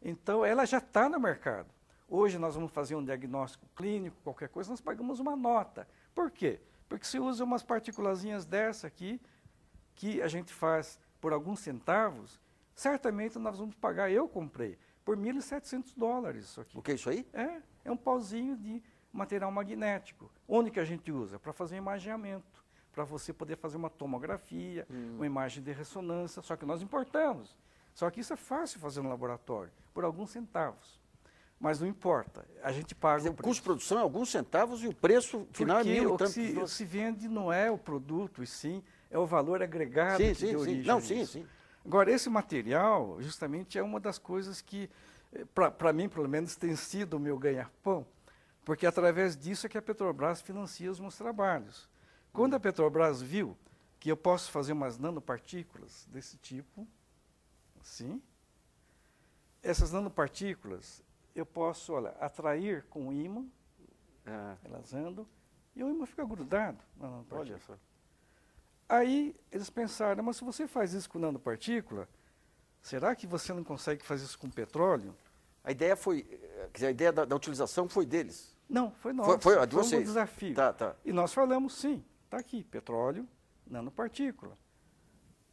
Então, ela já está no mercado. Hoje nós vamos fazer um diagnóstico clínico, qualquer coisa, nós pagamos uma nota. Por quê? Porque se usa umas partículazinhas dessa aqui, que a gente faz por alguns centavos, certamente nós vamos pagar, eu comprei, por 1.700 dólares isso aqui. O que é isso aí? É, é um pauzinho de material magnético. Onde que a gente usa? Para fazer um imageamento, para você poder fazer uma tomografia, hum. uma imagem de ressonância, só que nós importamos. Só que isso é fácil fazer no laboratório, por alguns centavos mas não importa. A gente paga dizer, o, preço. custo de produção é alguns centavos e o preço final é Porque é mil. O que se, o se vende não é o produto, e sim é o valor agregado sim, que sim, deu sim. sim, sim. Agora, esse material, justamente, é uma das coisas que, eh, para mim, pelo menos, tem sido o meu ganha-pão, porque através disso é que a Petrobras financia os meus trabalhos. Quando a uhum. Petrobras viu que eu posso fazer umas nanopartículas desse tipo, sim, essas nanopartículas eu posso, olha, atrair com o ímã, é. ah. elas andam, e o ímã fica grudado na nanopartícula. Olha só. Aí eles pensaram, mas se você faz isso com nanopartícula, será que você não consegue fazer isso com petróleo? A ideia foi, eh, a ideia da, da utilização foi deles? Não, foi nossa. Foi, foi de vocês? Foi um desafio. Tá, tá. E nós falamos, sim, está aqui, petróleo, nanopartícula.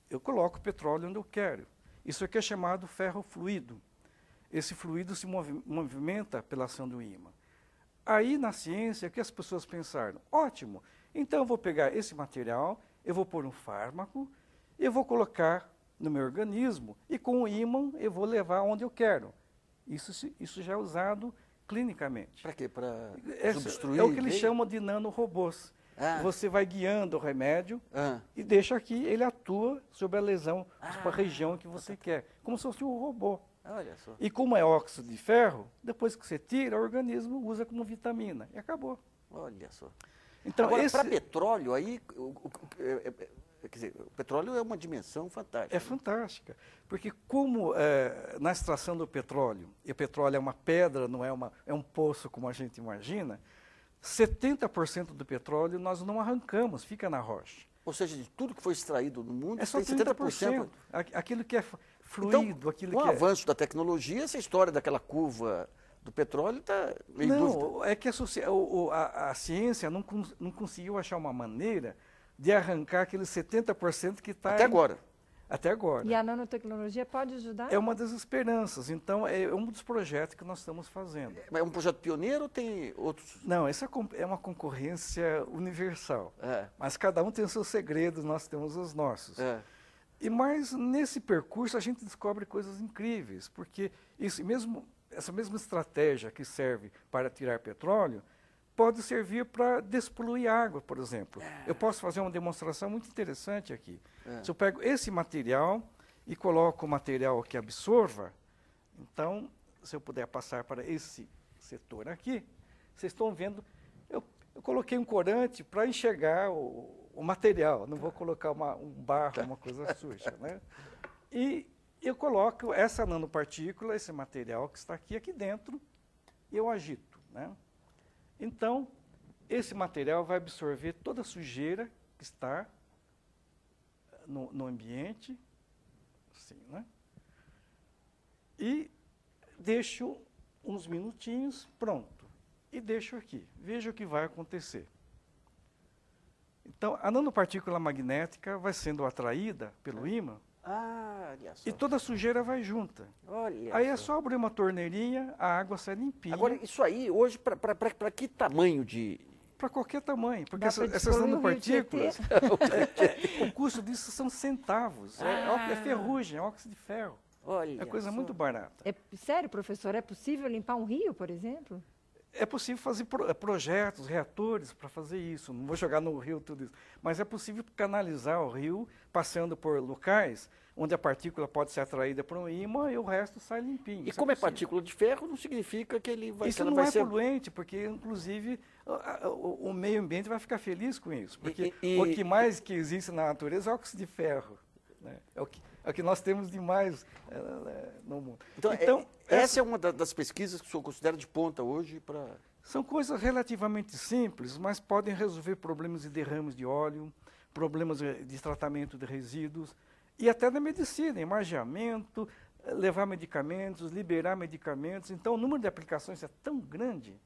Eu coloco petróleo onde eu quero. Isso aqui é chamado ferro fluido. Esse fluido se movimenta pela ação do ímã. Aí, na ciência, o que as pessoas pensaram? Ótimo, então eu vou pegar esse material, eu vou pôr um fármaco, eu vou colocar no meu organismo e com o ímã eu vou levar onde eu quero. Isso, isso já é usado clinicamente. Para quê? Para substituir? É o que eles chamam de nanorobôs. Ah. Você vai guiando o remédio ah. e deixa aqui, ele atua sobre a lesão, ah. sobre a ah. região que você tá, tá, tá. quer, como se fosse um robô. E como é óxido de ferro, depois que você tira, o organismo usa como vitamina. E acabou. Olha só. Então, Agora, esse... para petróleo, aí. O, o, é, é, quer dizer, o petróleo é uma dimensão fantástica. É né? fantástica. Porque como é, na extração do petróleo, e o petróleo é uma pedra, não é, uma, é um poço como a gente imagina, 70% do petróleo nós não arrancamos, fica na rocha. Ou seja, de tudo que foi extraído no mundo, é só 30%. 70%. Aquilo que é, então, fluido então, aquilo com que. Com é. o avanço é. da tecnologia, essa história daquela curva do petróleo está em não, dúvida. É que a, a, a ciência não, não conseguiu achar uma maneira de arrancar aqueles 70% que está. Até em, agora. Até agora. E a nanotecnologia pode ajudar? É uma das esperanças. Então, é, é um dos projetos que nós estamos fazendo. É, mas é um projeto pioneiro ou tem outros? Não, essa é uma concorrência universal. É. Mas cada um tem os seus segredos, nós temos os nossos. É. E mas nesse percurso a gente descobre coisas incríveis, porque isso mesmo essa mesma estratégia que serve para tirar petróleo pode servir para despoluir água, por exemplo. Eu é. posso fazer uma demonstração muito interessante aqui. É. Se eu pego esse material e coloco o material que absorva, então, se eu puder passar para esse setor aqui, vocês estão vendo, eu, eu coloquei um corante para enxergar o, o material, não vou tá. colocar uma, um barro, tá. uma coisa suja. Né? E eu coloco essa nanopartícula, esse material que está aqui, aqui dentro, e eu agito. Né? Então, esse material vai absorver toda a sujeira que está no, no ambiente, assim, né? e deixo uns minutinhos, pronto. E deixo aqui. Veja o que vai acontecer. Então, a nanopartícula magnética vai sendo atraída pelo é. ímã ah, e toda a sujeira vai junta. Olha aí é só. é só abrir uma torneirinha, a água sai limpinha. Agora, isso aí, hoje, para que tamanho de, para qualquer tamanho, porque essa, essas nanopartículas, o custo disso são centavos, ah. é, é, é ah. ferrugem, é óxido de ferro. Olha, é coisa só. muito barata. É sério, professor, é possível limpar um rio, por exemplo? é possível fazer eh, projetos, reatores para fazer isso. Não vou jogar no rio tudo isso. Mas é possível canalizar o rio passando por locais onde a partícula pode ser atraída por um ímã e o resto sai limpinho. E é como é, é partícula de ferro, não significa que ele vai Isso não vai é ser... poluente, porque, inclusive, o, meio ambiente vai ficar feliz com isso. Porque e, e, o que mais que existe na natureza é óxido de ferro. Né? É o que, é o que nós temos demais é, é, no mundo. Então, é, então é, essa, essa é uma das pesquisas que o senhor considera de ponta hoje para... São coisas relativamente simples, mas podem resolver problemas de derrames de óleo, problemas eh, de tratamento de resíduos e até da medicina, emajamento, levar medicamentos, liberar medicamentos. Então, o número de aplicações é tão grande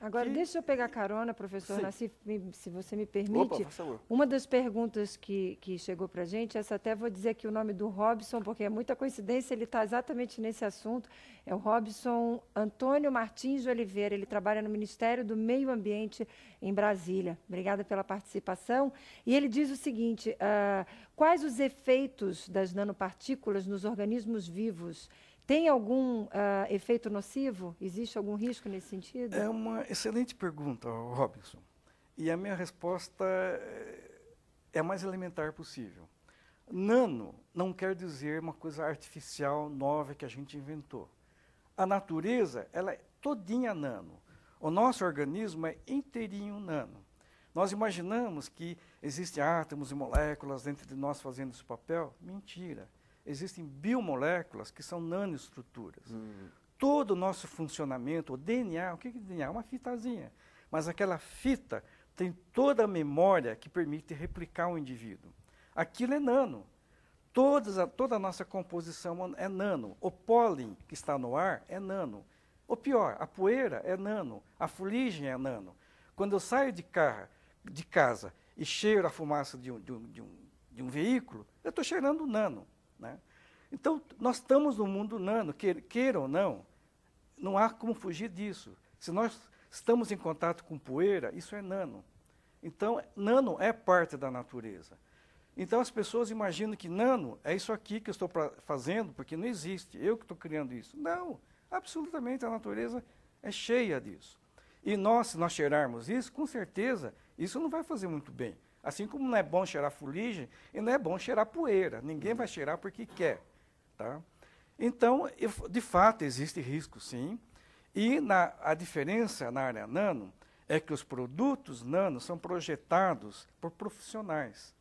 Agora, que... deixa eu pegar carona, professor Nassif, se você me permite. Opa, Uma das perguntas que, que chegou para a gente, essa até vou dizer aqui o nome do Robson, porque é muita coincidência, ele está exatamente nesse assunto. É o Robson Antônio Martins de Oliveira, ele trabalha no Ministério do Meio Ambiente em Brasília. Obrigada pela participação. E ele diz o seguinte: uh, quais os efeitos das nanopartículas nos organismos vivos? Tem algum uh, efeito nocivo? Existe algum risco nesse sentido? É uma excelente pergunta, Robinson. E a minha resposta eh, é a mais elementar possível. Nano não quer dizer uma coisa artificial nova que a gente inventou. A natureza, ela é todinha nano. O nosso organismo é inteirinho nano. Nós imaginamos que existem átomos e moléculas dentro de nós fazendo esse papel? Mentira existem biomoléculas que são nanoestruturas. Hum. Todo o nosso funcionamento, o DNA, o que é DNA? Uma fitazinha. Mas aquela fita tem toda a memória que permite replicar o um indivíduo. Aquilo é nano. Todas a, toda a nossa composição é, é nano. O pólen que está no ar é nano. Ou pior, a poeira é nano, a fuligem é nano. Quando eu saio de, carro, de casa e cheiro a fumaça de um, de um, de um, de um veículo, eu estou cheirando nano. Né? Então, nós estamos no mundo nano, queira ou não, não há como fugir disso. Se nós estamos em contato com poeira, isso é nano. Então, nano é parte da natureza. Então, as pessoas imaginam que nano é isso aqui que eu estou fazendo, porque não existe, eu que estou criando isso. Não, absolutamente, a natureza é cheia disso. E nós, se nós cheirarmos isso, com certeza, isso não vai fazer muito bem. Assim como não é bom cheirar fuligem, e não é bom cheirar poeira. Ninguém vai cheirar porque quer, tá? Então, de fato, existe risco, sim. E na, a diferença na área nano é que os produtos nano são projetados por profissionais.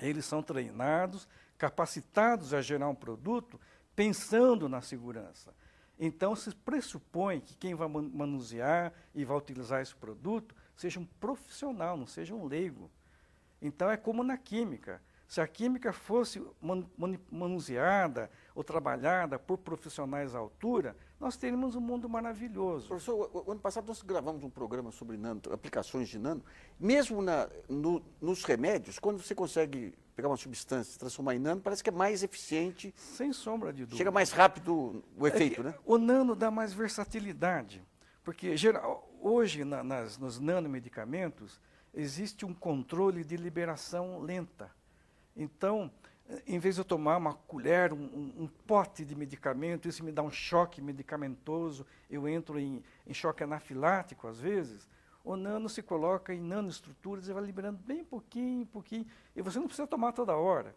Eles são treinados, capacitados a gerar um produto pensando na segurança. Então, se pressupõe que quem vai manusear e vai utilizar esse produto seja um profissional, não seja um leigo. Então é como na química. Se a química fosse man, manuseada ou trabalhada por profissionais à altura, nós teríamos um mundo maravilhoso. Professor, o, o ano passado nós gravamos um programa sobre nano, aplicações de nano. Mesmo na, no, nos remédios, quando você consegue pegar uma substância e transformar em nano, parece que é mais eficiente. Sem sombra de dúvida. Chega mais rápido o é efeito, é né? O nano dá mais versatilidade. Porque geral, hoje, na, nas, nos nanomedicamentos, medicamentos existe um controle de liberação lenta. Então, em vez de eu tomar uma colher, um, um, pote de medicamento, isso me dá um choque medicamentoso, eu entro em, em choque anafilático às vezes, o nano se coloca em nanoestruturas e vai liberando bem pouquinho, pouquinho, e você não precisa tomar toda hora.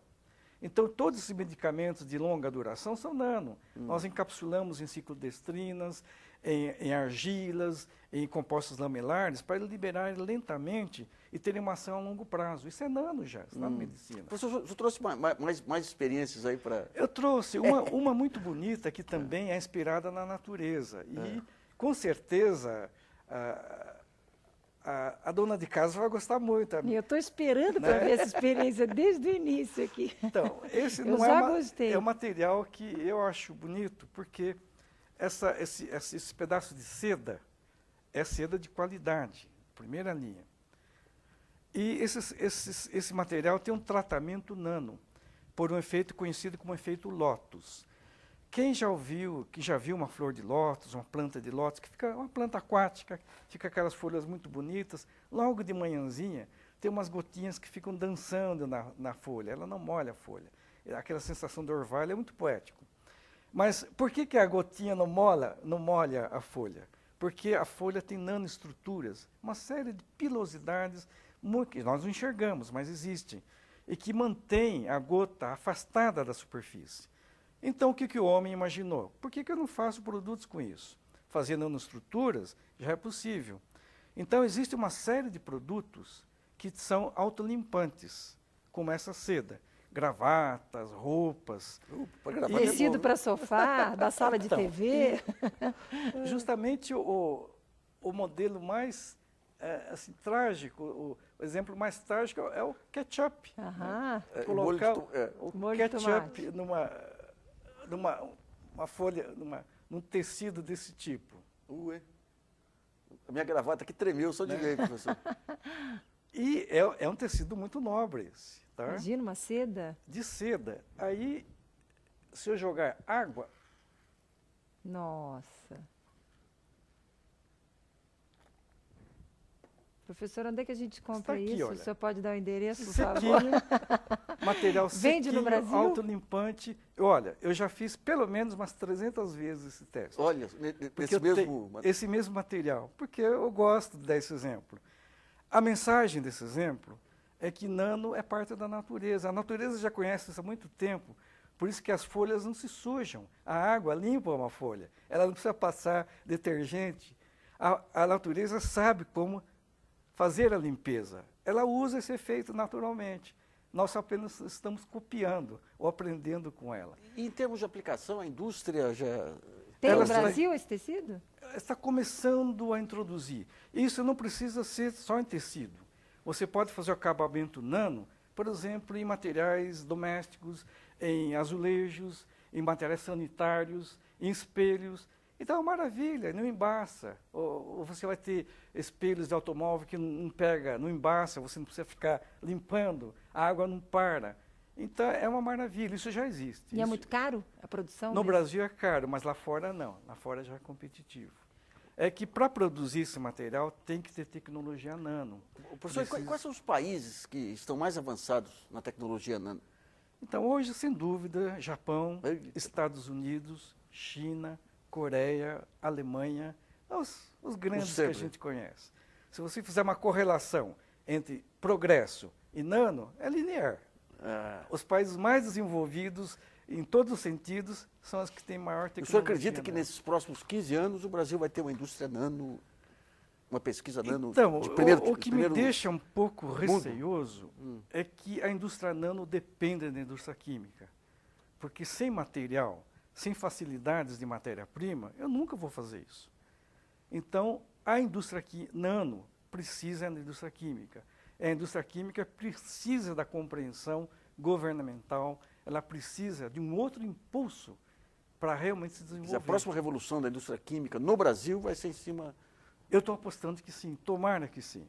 Então, todos esses medicamentos de longa duração são nano. Hum. Nós encapsulamos em ciclodestrinas, em, em argilas, em compostos lamelares, para liberar lentamente e terem uma ação a longo prazo. Isso é nano já, isso é hum. na medicina. Professor, você trouxe mais, mais, mais experiências aí para... Eu trouxe uma, uma muito bonita que é. também é, é inspirada na natureza. E, é. com certeza... Ah, a, a, dona de casa vai gostar muito. Eu estou esperando né? para ver essa experiência desde o início aqui. Então, esse eu não é, uma, é um material que eu acho bonito, porque essa, esse, esse, esse, pedaço de seda é seda de qualidade, primeira linha. E esse material tem um tratamento nano, por um efeito conhecido como efeito Lotus. Quem já ouviu, que já viu uma flor de lótus, uma planta de lótus, que fica uma planta aquática, fica aquelas folhas muito bonitas, logo de manhãzinha tem umas gotinhas que ficam dançando na, na folha, ela não molha a folha. Aquela sensação do orvalho é muito poético. Mas por que, que a gotinha não molha, não molha a folha? Porque a folha tem nanoestruturas, uma série de pilosidades que nós não enxergamos, mas existem, e que mantém a gota afastada da superfície. Então, o que, que o homem imaginou? Por que, que eu não faço produtos com isso? Fazendo nanoestruturas já é possível. Então, existe uma série de produtos que são autolimpantes, como essa seda gravatas, roupas. Uh, tecido para sofá, da sala de então, TV. Justamente o, o modelo mais é, assim, trágico, o, o, exemplo mais trágico é o ketchup. Né? É, colocar é. o, molho de, é, o molho ketchup numa numa uma folha, numa, num tecido desse tipo. Ué. Uh, A minha gravata aqui tremeu só de né? professor. e é, é um tecido muito nobre esse. Tá? Imagina, uma seda? De seda. Aí, se eu jogar água... Nossa! Professor, onde é que a gente compra aqui, isso? Olha. O senhor pode dar o endereço? endereço, por favor? material sequinho, Vende no Brasil? autolimpante. Olha, eu já fiz pelo menos umas 300 vezes esse teste. Olha, esse mesmo... Te, esse mesmo material, porque eu gosto desse exemplo. A mensagem desse exemplo é que nano é parte da natureza. A natureza já conhece isso há muito tempo, por isso que as folhas não se sujam. A água limpa uma folha, ela não precisa passar detergente. a, a natureza sabe como fazer a limpeza. Ela usa esse efeito naturalmente. Nós apenas estamos copiando ou aprendendo com ela. E em termos de aplicação, a indústria já. Tem ela no Brasil esse tecido? Está começando a introduzir. Isso não precisa ser só em tecido. Você pode fazer o acabamento nano, por exemplo, em materiais domésticos, em azulejos, em materiais sanitários, em espelhos. Então é uma maravilha, não embaça. Ou, ou, você vai ter espelhos de automóvel que não pega, não embaça, você não precisa ficar limpando, a água não para. Então é uma maravilha, isso já existe. E é isso... é muito caro a produção? No Brasil é caro, mas lá fora não, lá fora já é competitivo. É que para produzir esse material tem que ter tecnologia nano. O professor, Precisa... quais são os países que estão mais avançados na tecnologia nano? Então hoje, sem dúvida, Japão, Eita. Estados Unidos, China, Coreia, Alemanha, os, os grandes que a gente conhece. Se você fizer uma correlação entre progresso e nano, é linear. Ah. Os países mais desenvolvidos, em todos os sentidos, são os que têm maior tecnologia. O senhor acredita que nesses próximos 15 anos o Brasil vai ter uma indústria nano, uma pesquisa nano? Então, de primeiro, o, o que me deixa um pouco mundo. receioso hum. é que a indústria nano depende da indústria química. Porque sem material, sem facilidades de matéria-prima, eu nunca vou fazer isso. Então, a indústria aqui, nano precisa da indústria química. A indústria química precisa da compreensão governamental, ela precisa de um outro impulso para realmente se desenvolver. A próxima revolução da indústria química no Brasil vai ser em cima. Eu estou apostando que sim, tomara que sim.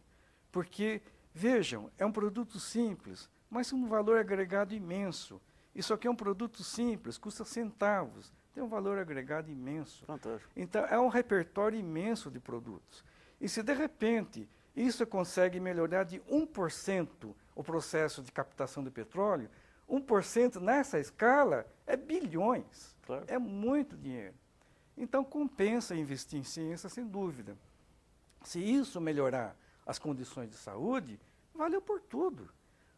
Porque, vejam, é um produto simples, mas um valor agregado imenso. Isso aqui é um produto simples, custa centavos, tem um valor agregado imenso. Fantástico. Então, é um repertório imenso de produtos. E se, de repente, isso consegue melhorar de 1% o processo de captação do petróleo, 1% nessa escala é bilhões. Claro. É muito dinheiro. Então, compensa investir em ciência, sem dúvida. Se isso melhorar as condições de saúde, valeu por tudo.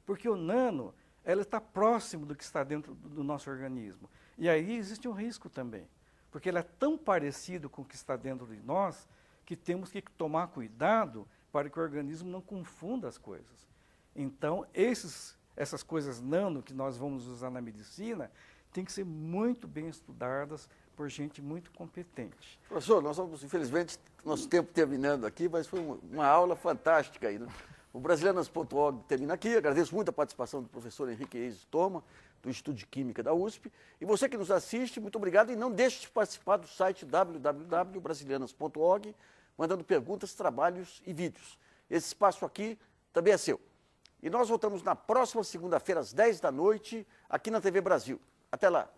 Porque o nano ela está próximo do que está dentro do nosso organismo. E aí existe um risco também, porque ela é tão parecido com o que está dentro de nós que temos que tomar cuidado para que o organismo não confunda as coisas. Então, esses, essas coisas nano que nós vamos usar na medicina têm que ser muito bem estudadas por gente muito competente. Professor, nós vamos, infelizmente, nosso tempo terminando aqui, mas foi uma aula fantástica aí, né? O Brasilianas.org termina aqui. Agradeço muito a participação do professor Henrique Eis Toma, do Instituto de Química da USP. E você que nos assiste, muito obrigado. E não deixe de participar do site www.brasilianas.org, mandando perguntas, trabalhos e vídeos. Esse espaço aqui também é seu. E nós voltamos na próxima segunda-feira, às 10 da noite, aqui na TV Brasil. Até lá!